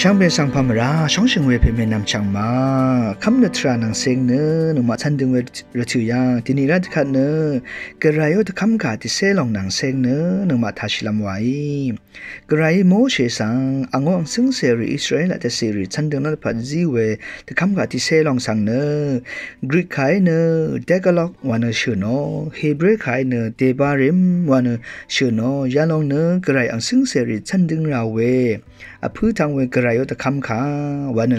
ช่างเป็นสังพมราช่างชิงเวเพเมนำช่างมาคำนัตรานังเซงเนอนุมาทันดึงเวรถือยางที่นี่รัฐคันเนอกระไรยอดคำกาที่เซลองนังเซงเนอนุมาทาชิลำไว้กระไรโมเชสังอังังซึ่งเซรีอิสราเอลแต่เซรีทันดึงนัตพัดจีเวทตคำกาที่เซลองสังเนอกรีกไคเนอเดกล็อกวานเชโนเฮเบรไขเนอเตบาริมวานเชโนยาลองเนอกระไรอังซึ่งเซรีทันดึงราเวอพื้ทางเวกระระยอตะคำขาวันเน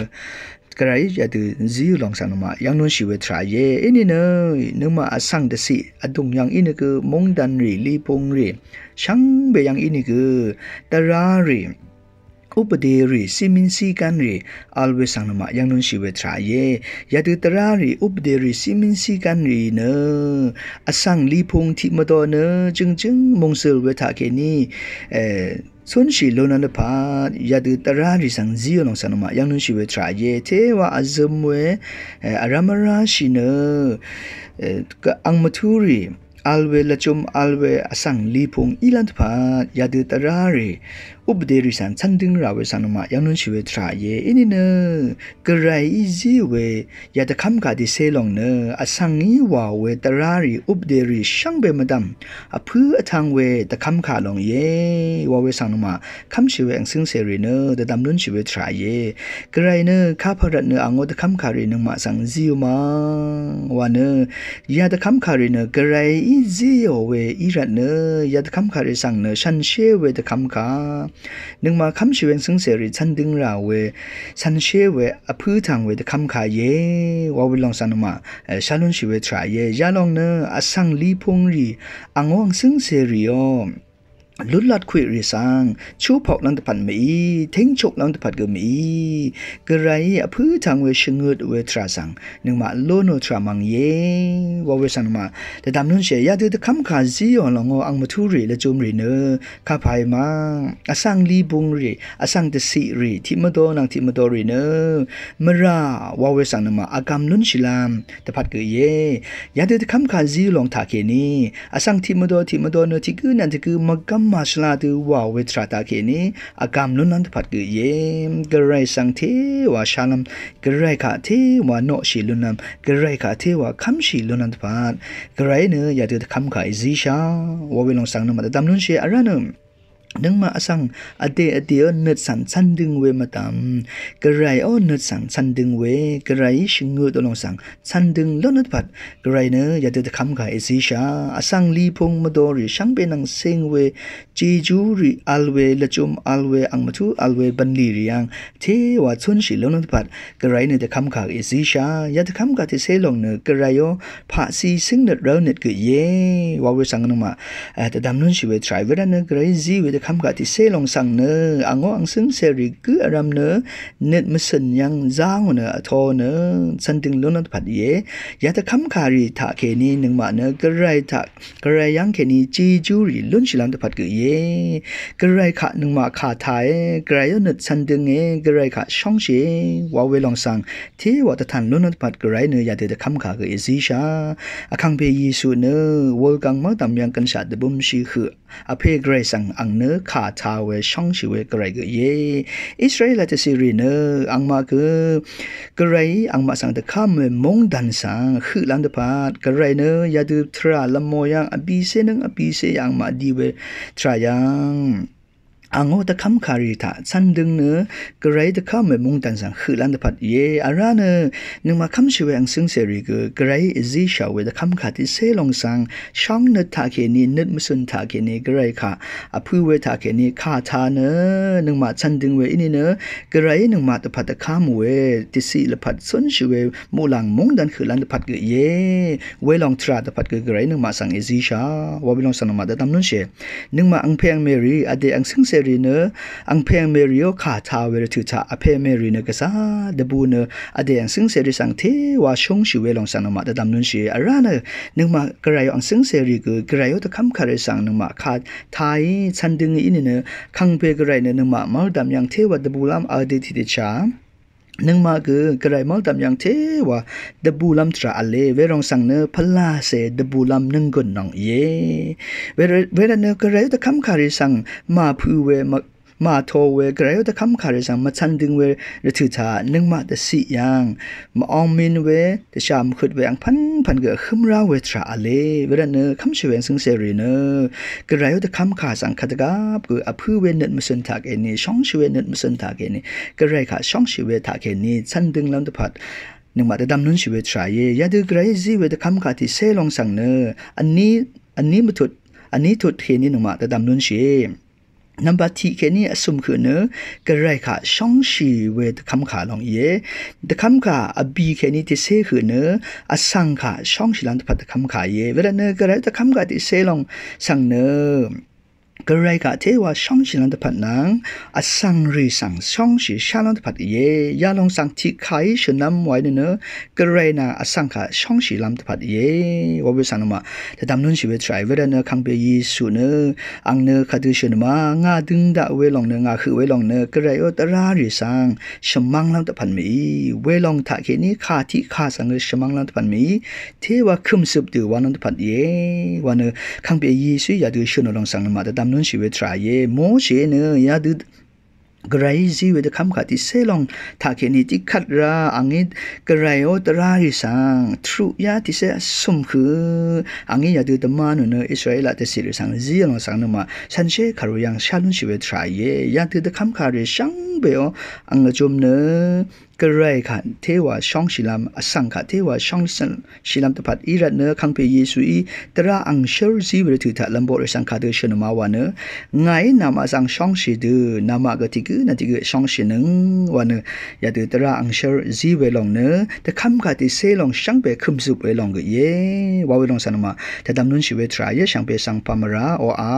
กระไรจะตื่นซีลองสังมายังนู้นชีวิตทรายเย่อันี่เนยนึกมาสังเดสิอดุงยังอินี่คือมงดันรีลีปงรีช่างเบยังอินี่คือตารารีဥပဒေရီစီမင်စီကန်ရီအလဝေဆောင်နမယန်နွန်ရှိဝေထရာယေယတုတရာရီဥပဒေရီစီမင်စီကန်ရီနအဆောင်လီဖုန်တိမတော်နဂျင်းဂျင်းမုံဆယ်ဝေထာကေနီအဲဆွန်ရှိလောနနဖာယဒတရာရီဆန်ဇီယောလောဆန်မယန်နရှိဝေထရာယေသေးဝအဇမွေအရမရာရှိနအန်မထူရီ alwe lachum alwe asang lipung ilant pha yadu tarare ubderi san chanding rawe sanma yanun shiwe tra ye inina karai izi we yada kham ka di selong ne asangi wa we tarari ubderi shangbe madam aphu athang we da kham kha long ye wa we sanma kham shiwe angsing seri ne da damlun shiwe tra ye karai ne kha pharat ne ango da kham kha re ne ma sang ji ma wa ne yada kham kha re ne karai ซีโอเวอีรัตเนยัดคำคาริสังเนชันเชเวตคำคาหนึ่งมาคำชีเวงซึ่งเสรีชันดึงราเวชันเชเวอพื้นทางเวตคำคาเยวาวิลองสันมาชาลุนชีเวทรายเยยาลองเนอสังลีพงรีอังวงซึ่งเสรีอมลุลัดคุยรีสังชูพอกนังตะพันมีเทงชกนังตะพัดก็มีกระไรอพื้ทางเวชงืดเวทราสังนึงมาโลโนทรามังเยวาเวสังมาแต่ตามนุนเสียยาเดือดคำขาซีอ่อนลงอังมาทุรีและจมรีเนอข้าพายมาอสังลีบุงรีอสังตะสีรีทิมโดนังทิมโดรีเนอมราวาเวสังนมาอาการมนุนชิลามตะพัดก็เยยาเดือดคำขาซีลงถาเคนีอสังทิมโดทิมโดเนอที่กือนันทิกือมกัมมาชลาดูว่าเวทราตาเกนีอากามลุนันทพัดกือเยมกระไรสังเทว่าชาลัมกระไรขาเทว่าโนชีลุนัมกระไรขาเทว่าคำชีลุนันทพัดกระไรเนื้ออย่าเดือดคำขายซีชาวเวลองสังนมัดตามนุนเชอรันน์นึงมาอสังอเดอเดียวเนกสันสันดึงเวมาตามกระไรอ้เนกสังสันดึงเวกระไรชิงเงือตลงสังสันดึงล้วนกผัดกระไรเนออยากจะคำกายเอชาอสังลีพงมาดอริช่างเป็นนังเซงเวจีจูริอัลเวละจุมอัลเวอังมาทูอัลเวบันลีริยังเทวาชุนสิล้วนกผัดกระไรเนอจะคำกายเอชาอยากจะคำกายี่เซลงเนอกระไรอ้อพระซีซึ่งเนดเราเนืกอเยวาเวสังนมาแต่ดำนุนชิเวทรายเวดเนกระไรซีเวตคำกะติเซลงสังเนออังโออังซึ่งเซริกึอารามเนอเน็ตมสันยังจ้าวเนอทอเนอสันดึงลุนผัดเยยาตะคำคารีทะเคนีหนึ่งมาเนอกระไรทะกระไรยังเคนีจีจูรีลุนชิลันตผัดกอเยกระไรขะหนึ่งมาขาทายกระไรเนสันดึงเอกระไรขะช่องเชวาเวลองสังที่วตะทันลุนผัดกระไรเนอยาเดตะคำคากะเอซีชาอคังเปยีสุเนอวอลกังมาตัมยังกันชาดบุมชีคืออเพกระไรสังอังเนอခါချာဝဲရှောင်းရှိဝဲကရိုက်ကယေอิสราเอลจะซีรีเนอังมาเกกระไรอังมาสังตะข้ามมงดันสังคือลังตะพาดกระไรเนยาดูทราละโมยังอบีเซนึงอบีเซยังมาดีเวทรายัง ango ta kham khari tha san dung ne grai ta kham me mung tan sang khilan da phat ye ara ne nung ma kham shiwe ang sing seri ge grai zi sha we da kham kha ti se long sang shang ne tha ke ni nit musun tha ke ni grai kha a phu we tha ke ni kha tha ne nung ma san dung we ini ne grai nung ma ta phat ta kham we ti si la phat sun shiwe mu lang mung dan khilan da phat ge ye we long tra da phat ge grai nung ma sang zi sha wa bi long sang ma da tam nun she nung ma ang pheng meri ade ang sing seri ရီနအန်ဖေမေရီယိုခါသာဝဲရထူချာအဖေမေရီနကစားဒဘူးနအဒဲန်စင်းစေရီစံသေးဝါရှုံရှိဝဲလုံစံနမတဒမ်နွန်ရှိအရနနုမကရယောအန်စင်းစေရီကကရယောတခမ်ခရစံနမခါထိုင်ချန်ဒင်းအင်းနခန့်ပေကရိုင်နနမမောဒမ်ယန်သေးဝဒဘူးလမ်အဒေတီတချာนึงมาคือไกรมาตามอย่างเทว่าดบูลัมตราอเลเวรองสังเนพลาเซเดบูลัมนึงกนนองเย เวรเวรเนกระไรตะคำคาริสัง มาพูเวมามาโทเวกระยตะคำขารสังมาชันดึงเวระถือถานึ่งมาตะสิยังมาอองมินเวตะชามขุดเวอังพันพันเกอขึ้นราเวตราเลเวระเนอคำเชวงซึ่งเสรีเนอกระยตะคำขาสังคตกาบกืออภิเวเนมสันทากเอนีช่องชเวเนมสันทากเอนีกระไรขาช่องชเวทากเอนีชันดึงลำตะพัดหนึ่งมาแต่ดำนุนชีวิตชายยาดูกรซีเวตคำขาที่เซลองสั่งเนออันนี้อันนี้มาถุดอันนี้ถุดเห็นนี่หนึ่งมาแต่ดำนุนชีနံပါတ်3ကနေအစုံခုနကရိုက်ခါရှောင်းရှိဝဲတခမ်ခါလောင်ယေတခမ်ခါအဘီကနေတဆေခုနအဆန်ခါရှောင်းရှိလန်တဖတ်တခမ်ခါယေဝရနကရိုက်တခမ်ခါတဆေလောင်ဆန်နกระไรกะเทวาช่องสิลันตพัดนังอสังรีสังช่องสิชาลันตพัดเยยาลงสังที่ไขชน้ำไว้เนอะกระไรนาอสังกะช่องสิลันตพัดเยวเวสันมาแต่ดำนุนชีวิตใช้เวลาเนอะคังเปยีสุเนอะอังเนอะคดีชนมางาดึงดะเวลองเนอะงาคือเวลองเนอะกระไรอตรารีสังชมังลันตพันมีเวลองทกเ็นี้คาที่คาสังเชมังลันตพันมีเทวาคึมสืบตือวันลันตพัดเยวันเนอะคังเปยีสุอยาดูอชนลองสังมาแต่ดำ nun shiwe tra ye mo she ne ya du grai zi we de kham kha ti se long tha ni ti khat ra angi grai o tra ri sang tru ya ti se sum khu angi ya du ma nu ne israel ta si sang zi long sang ne ma san she kha yang sha nun shiwe tra ya de kham kha ri sang be yo ang chum ne กระไรขันเทวะช่องศิลามอสังขะเทวะช่องสันศิลามตพัดอีรัตเนอคังเปเยซูอีตระอังเชอร์ซีเวทิถะลัมโบรสังขะเดชนมาวาเนไงนามาสังช่องศิเดนามาก็ติกนาติกช่องศินึงวาเนยาเดตระอังเชอร์ซีเวลองเนตะคัมกะติเซลองช่างเปคึมซุเวลองกเยวาเวลองสันมาตะดำนุนชิเวทรายช่างเปสังปามราโออา